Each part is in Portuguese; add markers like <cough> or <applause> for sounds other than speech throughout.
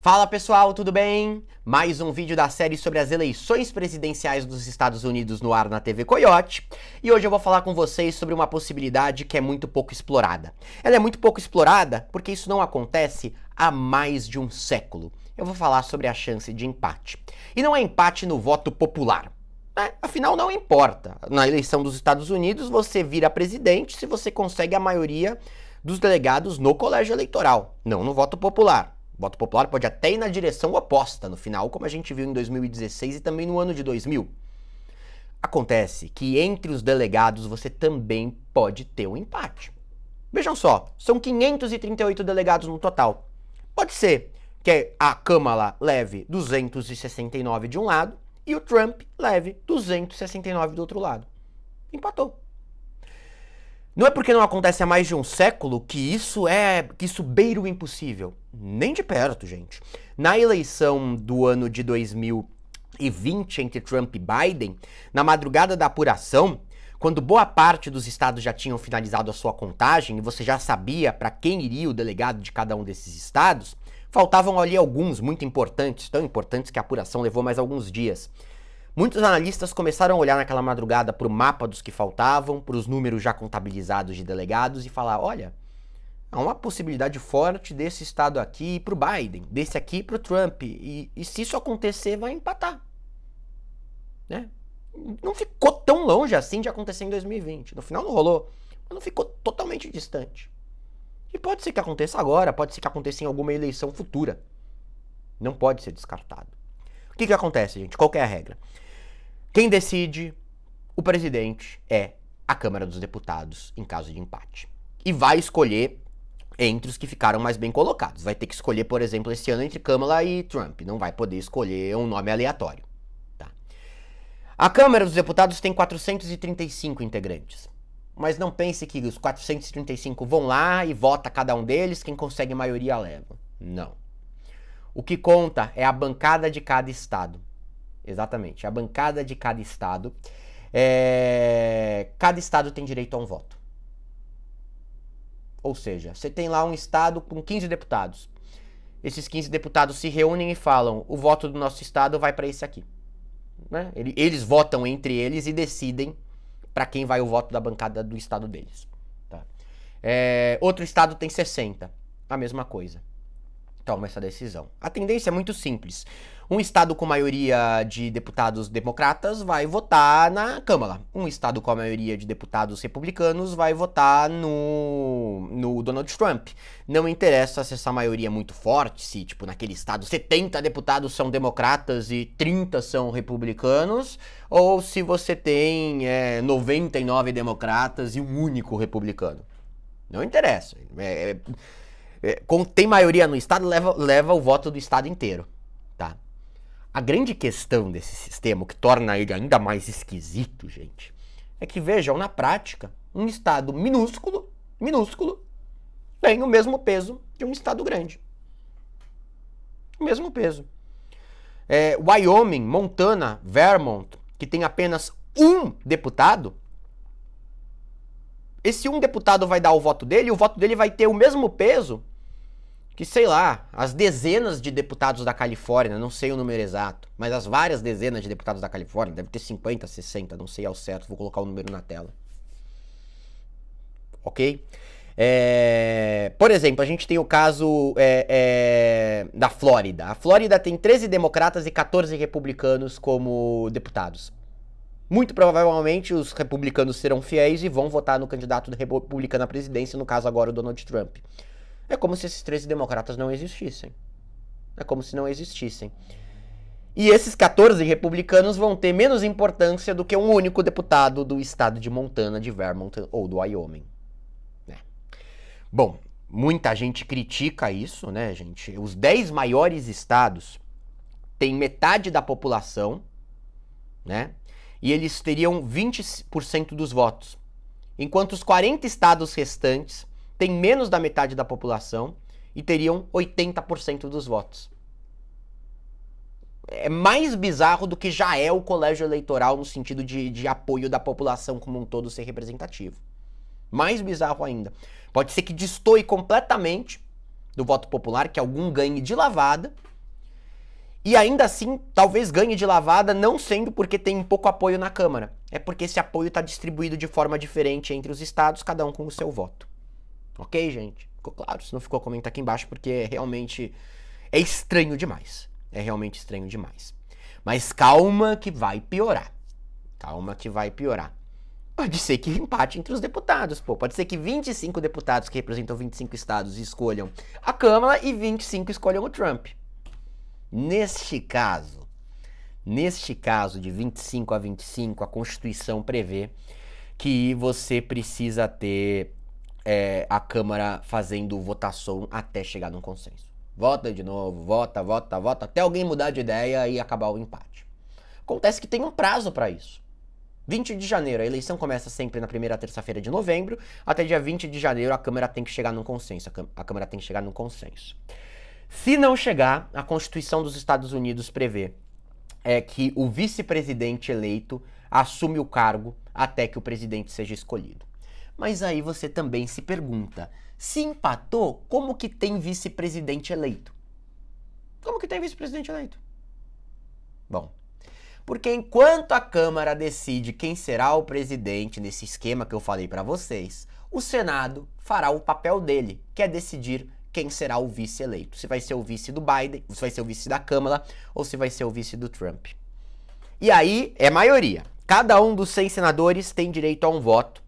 Fala pessoal, tudo bem? Mais um vídeo da série sobre as eleições presidenciais dos Estados Unidos no ar na TV Coyote. E hoje eu vou falar com vocês sobre uma possibilidade que é muito pouco explorada. Ela é muito pouco explorada porque isso não acontece há mais de um século. Eu vou falar sobre a chance de empate. E não é empate no voto popular. É, afinal, não importa. Na eleição dos Estados Unidos, você vira presidente se você consegue a maioria dos delegados no colégio eleitoral, não no voto popular voto popular pode até ir na direção oposta no final, como a gente viu em 2016 e também no ano de 2000. Acontece que entre os delegados você também pode ter um empate. Vejam só, são 538 delegados no total. Pode ser que a Câmara leve 269 de um lado e o Trump leve 269 do outro lado. Empatou. Não é porque não acontece há mais de um século que isso é que isso beira o impossível. Nem de perto, gente. Na eleição do ano de 2020 entre Trump e Biden, na madrugada da apuração, quando boa parte dos estados já tinham finalizado a sua contagem e você já sabia para quem iria o delegado de cada um desses estados, faltavam ali alguns muito importantes, tão importantes que a apuração levou mais alguns dias. Muitos analistas começaram a olhar naquela madrugada para o mapa dos que faltavam, para os números já contabilizados de delegados e falar: olha, há uma possibilidade forte desse estado aqui para o Biden, desse aqui para o Trump, e, e, se isso acontecer, vai empatar. Né? Não ficou tão longe assim de acontecer em 2020. No final não rolou, mas não ficou totalmente distante. E pode ser que aconteça agora, pode ser que aconteça em alguma eleição futura. Não pode ser descartado. O que, que acontece, gente? Qual é a regra? Quem decide? O presidente é a Câmara dos Deputados em caso de empate. E vai escolher entre os que ficaram mais bem colocados. Vai ter que escolher, por exemplo, esse ano entre Câmara e Trump. Não vai poder escolher um nome aleatório. Tá? A Câmara dos Deputados tem 435 integrantes. Mas não pense que os 435 vão lá e vota cada um deles, quem consegue maioria leva. Não. O que conta é a bancada de cada estado exatamente. A bancada de cada estado. É... Cada estado tem direito a um voto. Ou seja, você tem lá um estado com 15 deputados. Esses 15 deputados se reúnem e falam: o voto do nosso estado vai para esse aqui. Né? Eles votam entre eles e decidem para quem vai o voto da bancada do estado deles. Tá? É... Outro estado tem 60. A mesma coisa toma essa decisão. A tendência é muito simples. Um estado com maioria de deputados democratas vai votar na Câmara. Um estado com a maioria de deputados republicanos vai votar no, no Donald Trump. Não interessa se essa maioria é muito forte, se, tipo, naquele estado 70 deputados são democratas e 30 são republicanos, ou se você tem é, 99 democratas e um único republicano. Não interessa. É, é é, tem maioria no Estado, leva, leva o voto do Estado inteiro. Tá? A grande questão desse sistema, o que torna ele ainda mais esquisito, gente, é que vejam na prática um Estado minúsculo, minúsculo, tem o mesmo peso de um Estado grande. O mesmo peso. É, Wyoming, Montana, Vermont, que tem apenas um deputado, esse um deputado vai dar o voto dele, e o voto dele vai ter o mesmo peso que, sei lá, as dezenas de deputados da Califórnia, não sei o número exato, mas as várias dezenas de deputados da Califórnia, deve ter 50, 60, não sei ao certo, vou colocar o número na tela. Ok? É, por exemplo, a gente tem o caso é, é, da Flórida. A Flórida tem 13 democratas e 14 republicanos como deputados. Muito provavelmente os republicanos serão fiéis e vão votar no candidato republicano à presidência, no caso agora o Donald Trump. É como se esses 13 democratas não existissem. É como se não existissem. E esses 14 republicanos vão ter menos importância do que um único deputado do estado de Montana, de Vermont ou do Wyoming. É. Bom, muita gente critica isso, né, gente? Os 10 maiores estados têm metade da população, né? E eles teriam 20% dos votos. Enquanto os 40 estados restantes tem menos da metade da população e teriam 80% dos votos. É mais bizarro do que já é o colégio eleitoral no sentido de, de apoio da população como um todo ser representativo. Mais bizarro ainda. Pode ser que destoie completamente do voto popular, que algum ganhe de lavada, e ainda assim, talvez ganhe de lavada, não sendo porque tem pouco apoio na Câmara. É porque esse apoio está distribuído de forma diferente entre os estados, cada um com o seu voto. Ok, gente? Ficou claro? Se não ficou, comenta aqui embaixo, porque é realmente é estranho demais. É realmente estranho demais. Mas calma que vai piorar. Calma que vai piorar. Pode ser que empate entre os deputados, pô. Pode ser que 25 deputados que representam 25 estados escolham a Câmara e 25 escolham o Trump. Neste caso, neste caso de 25 a 25, a Constituição prevê que você precisa ter é, a Câmara fazendo votação até chegar num consenso. Vota de novo, vota, vota, vota, até alguém mudar de ideia e acabar o empate. Acontece que tem um prazo para isso. 20 de janeiro, a eleição começa sempre na primeira terça-feira de novembro, até dia 20 de janeiro a Câmara tem que chegar num consenso. A Câmara tem que chegar num consenso. Se não chegar, a Constituição dos Estados Unidos prevê é que o vice-presidente eleito assume o cargo até que o presidente seja escolhido. Mas aí você também se pergunta: se empatou, como que tem vice-presidente eleito? Como que tem vice-presidente eleito? Bom, porque enquanto a Câmara decide quem será o presidente nesse esquema que eu falei para vocês, o Senado fará o papel dele, que é decidir quem será o vice eleito. Se vai ser o vice do Biden, se vai ser o vice da Câmara ou se vai ser o vice do Trump. E aí é maioria. Cada um dos seis senadores tem direito a um voto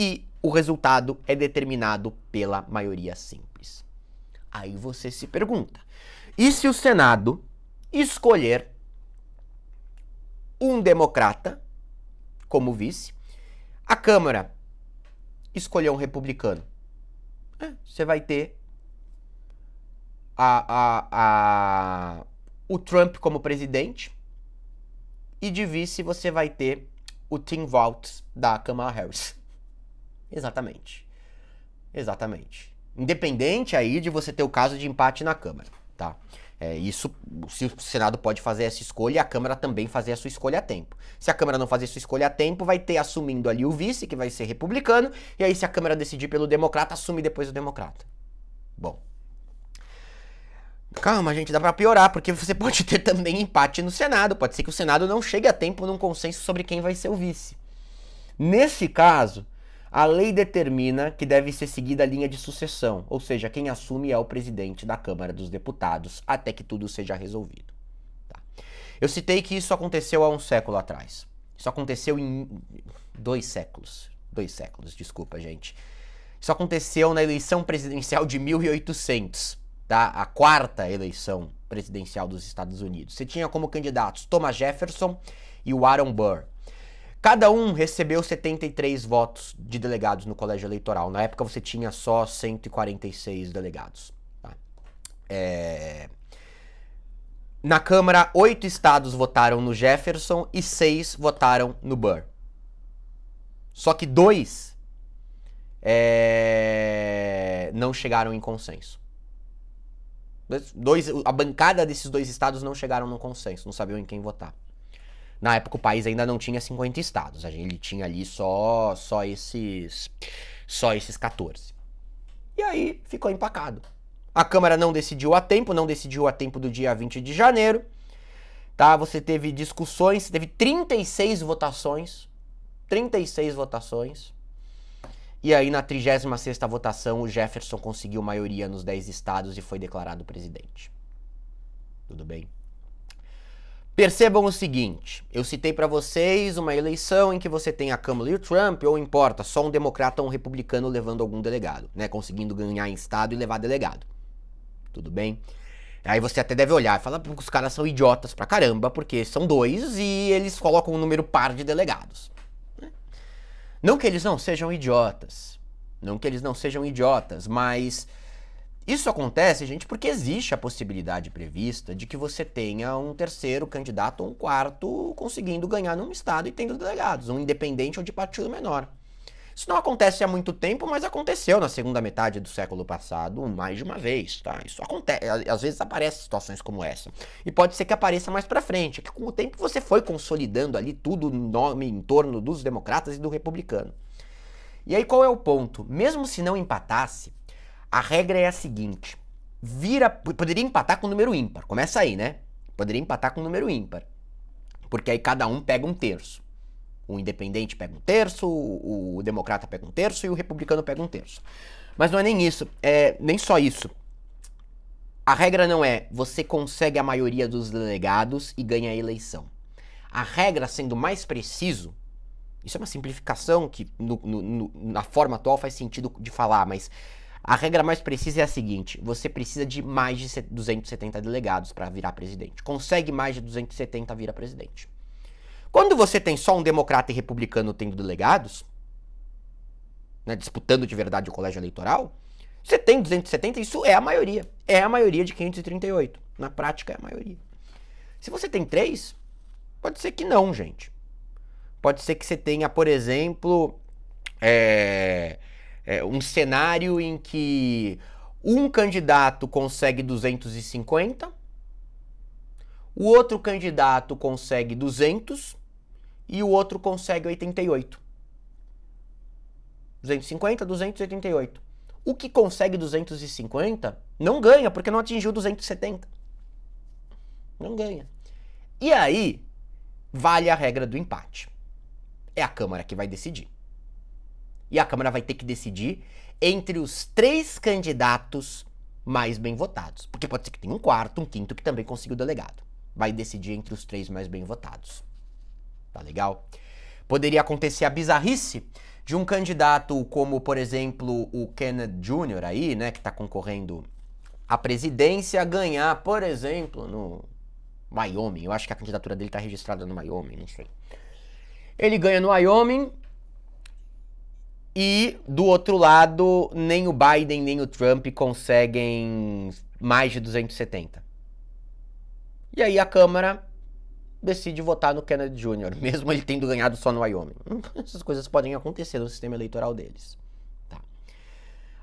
e o resultado é determinado pela maioria simples. Aí você se pergunta: e se o Senado escolher um democrata como vice, a Câmara escolher um republicano? É, você vai ter a, a, a, o Trump como presidente e de vice você vai ter o Tim Walz da Kamala Harris. Exatamente. Exatamente. Independente aí de você ter o caso de empate na Câmara, tá? É, isso, se o Senado pode fazer essa escolha e a Câmara também fazer a sua escolha a tempo. Se a Câmara não fazer a sua escolha a tempo, vai ter assumindo ali o vice, que vai ser republicano, e aí se a Câmara decidir pelo democrata, assume depois o democrata. Bom. Calma, gente, dá para piorar, porque você <laughs> pode ter também empate no Senado. Pode ser que o Senado não chegue a tempo num consenso sobre quem vai ser o vice. Nesse caso, a lei determina que deve ser seguida a linha de sucessão, ou seja, quem assume é o presidente da Câmara dos Deputados, até que tudo seja resolvido. Tá? Eu citei que isso aconteceu há um século atrás. Isso aconteceu em dois séculos. Dois séculos, desculpa, gente. Isso aconteceu na eleição presidencial de 1800, tá? A quarta eleição presidencial dos Estados Unidos. Você tinha como candidatos Thomas Jefferson e o Aaron Burr. Cada um recebeu 73 votos de delegados no colégio eleitoral. Na época você tinha só 146 delegados. Tá? É... Na Câmara, oito estados votaram no Jefferson e seis votaram no Burr. Só que dois é... não chegaram em consenso. Dois, a bancada desses dois estados não chegaram no consenso, não sabiam em quem votar. Na época o país ainda não tinha 50 estados, ele tinha ali só, só esses só esses 14. E aí ficou empacado. A Câmara não decidiu a tempo, não decidiu a tempo do dia 20 de janeiro. Tá? Você teve discussões, teve 36 votações. 36 votações. E aí, na 36 votação, o Jefferson conseguiu maioria nos 10 estados e foi declarado presidente. Tudo bem? Percebam o seguinte: eu citei para vocês uma eleição em que você tem a Kamala e o Trump, ou importa, só um democrata ou um republicano levando algum delegado, né? Conseguindo ganhar em estado e levar delegado. Tudo bem? Aí você até deve olhar e falar que os caras são idiotas pra caramba, porque são dois e eles colocam um número par de delegados. Né? Não que eles não sejam idiotas, não que eles não sejam idiotas, mas isso acontece, gente, porque existe a possibilidade prevista de que você tenha um terceiro candidato ou um quarto conseguindo ganhar num estado e tendo delegados, um independente ou de partido menor. Isso não acontece há muito tempo, mas aconteceu na segunda metade do século passado mais de uma vez, tá? Isso acontece, às vezes aparecem situações como essa. E pode ser que apareça mais para frente, é que com o tempo você foi consolidando ali tudo o nome em torno dos democratas e do republicano. E aí qual é o ponto? Mesmo se não empatasse, a regra é a seguinte: vira. Poderia empatar com número ímpar. Começa aí, né? Poderia empatar com número ímpar. Porque aí cada um pega um terço. O independente pega um terço, o, o democrata pega um terço e o republicano pega um terço. Mas não é nem isso, é nem só isso. A regra não é você consegue a maioria dos delegados e ganha a eleição. A regra, sendo mais preciso, isso é uma simplificação que no, no, no, na forma atual faz sentido de falar, mas a regra mais precisa é a seguinte: você precisa de mais de 270 delegados para virar presidente. Consegue mais de 270, vira presidente. Quando você tem só um democrata e republicano tendo delegados, né, disputando de verdade o colégio eleitoral, você tem 270, isso é a maioria. É a maioria de 538. Na prática, é a maioria. Se você tem três, pode ser que não, gente. Pode ser que você tenha, por exemplo, é, é, um cenário em que um candidato consegue 250, o outro candidato consegue 200 e o outro consegue 88. 250, 288. O que consegue 250 não ganha porque não atingiu 270. Não ganha. E aí, vale a regra do empate. É a Câmara que vai decidir e a Câmara vai ter que decidir entre os três candidatos mais bem votados. Porque pode ser que tenha um quarto, um quinto que também consiga o delegado. Vai decidir entre os três mais bem votados. Tá legal? Poderia acontecer a bizarrice de um candidato como, por exemplo, o Kenneth Jr. aí, né, que tá concorrendo à presidência, ganhar, por exemplo, no Wyoming. Eu acho que a candidatura dele tá registrada no Wyoming, não sei. Ele ganha no Wyoming e do outro lado, nem o Biden nem o Trump conseguem mais de 270. E aí a Câmara decide votar no Kennedy Jr., <laughs> mesmo ele tendo ganhado só no Wyoming. <laughs> Essas coisas podem acontecer no sistema eleitoral deles. Tá.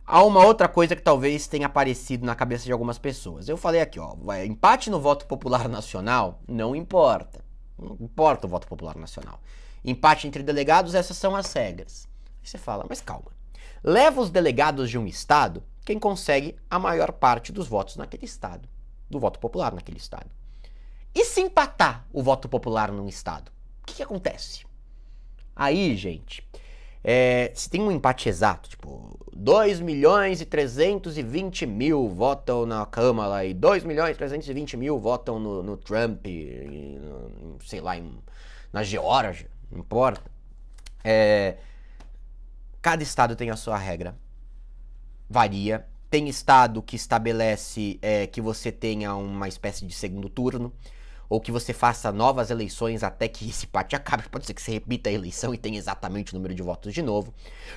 Há uma outra coisa que talvez tenha aparecido na cabeça de algumas pessoas. Eu falei aqui, ó, empate no voto popular nacional não importa. Não importa o voto popular nacional. Empate entre delegados, essas são as regras você fala, mas calma. Leva os delegados de um estado quem consegue a maior parte dos votos naquele estado, do voto popular naquele estado. E se empatar o voto popular num estado? O que, que acontece? Aí, gente, é, se tem um empate exato, tipo, 2 milhões e 320 mil votam na Câmara e 2 milhões e 320 mil votam no, no Trump, e, no, sei lá, em, na Geórgia, não importa. É, Cada estado tem a sua regra. Varia. Tem estado que estabelece é, que você tenha uma espécie de segundo turno, ou que você faça novas eleições até que esse parte <laughs> acabe. Pode ser que você repita a eleição e tenha exatamente o número de votos de novo.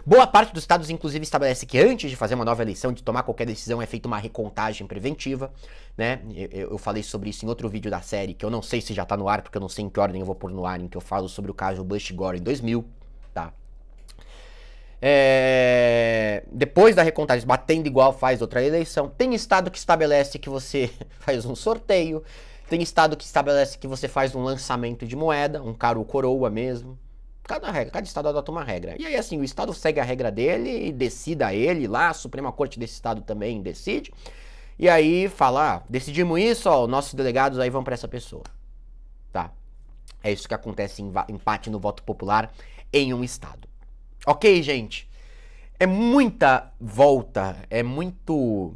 Boa parte dos estados, inclusive, estabelece que antes de fazer uma nova eleição, de tomar qualquer decisão, é feita uma recontagem preventiva, né? Eu, eu falei sobre isso em outro vídeo da série, que eu não sei se já tá no ar, porque eu não sei em que ordem eu vou pôr no ar, em que eu falo sobre o caso Bush Gore em 2000 é, depois da recontagem, batendo igual faz outra eleição. Tem estado que estabelece que você <laughs> faz um sorteio. Tem estado que estabelece que você faz um lançamento de moeda, um caro coroa mesmo. Cada regra, cada estado adota uma regra. E aí, assim, o estado segue a regra dele e decida ele lá, a Suprema Corte desse estado também decide. E aí fala, ah, decidimos isso, ó, nossos delegados aí vão para essa pessoa. Tá? É isso que acontece em empate no voto popular em um estado. Ok, gente? É muita volta, é muito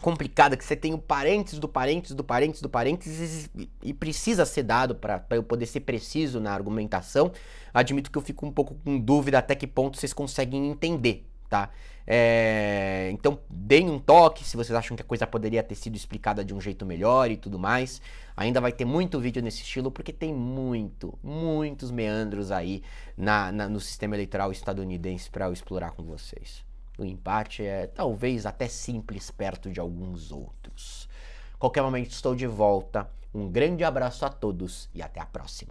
complicada que você tem o parênteses do parênteses do parênteses do parênteses e precisa ser dado para eu poder ser preciso na argumentação. Admito que eu fico um pouco com dúvida até que ponto vocês conseguem entender, tá? É, então deem um toque se vocês acham que a coisa poderia ter sido explicada de um jeito melhor e tudo mais. Ainda vai ter muito vídeo nesse estilo, porque tem muito, muitos meandros aí na, na no sistema eleitoral estadunidense para eu explorar com vocês. O empate é talvez até simples perto de alguns outros. Qualquer momento estou de volta. Um grande abraço a todos e até a próxima.